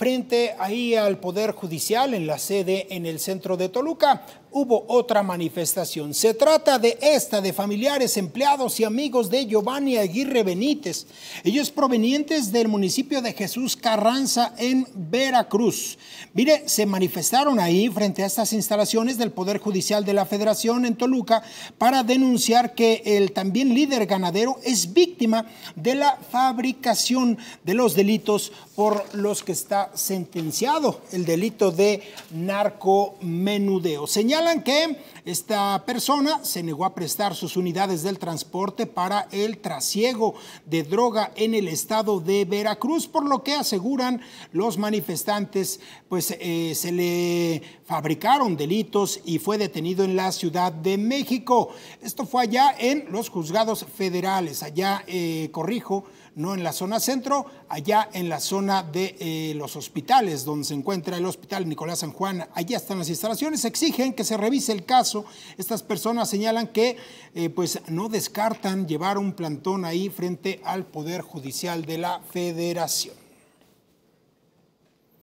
Frente ahí al Poder Judicial en la sede en el centro de Toluca, hubo otra manifestación. Se trata de esta de familiares, empleados y amigos de Giovanni Aguirre Benítez. Ellos provenientes del municipio de Jesús Carranza en Veracruz. Mire, se manifestaron ahí frente a estas instalaciones del Poder Judicial de la Federación en Toluca para denunciar que el también líder ganadero es víctima de la fabricación de los delitos por los que está sentenciado el delito de narcomenudeo. Señalan que esta persona se negó a prestar sus unidades del transporte para el trasiego de droga en el estado de Veracruz, por lo que aseguran los manifestantes, pues eh, se le fabricaron delitos y fue detenido en la Ciudad de México. Esto fue allá en los juzgados federales, allá, eh, corrijo, no en la zona centro, allá en la zona de eh, los hospitales, donde se encuentra el Hospital Nicolás San Juan. Allá están las instalaciones, exigen que se revise el caso estas personas señalan que eh, pues no descartan llevar un plantón ahí frente al Poder Judicial de la Federación.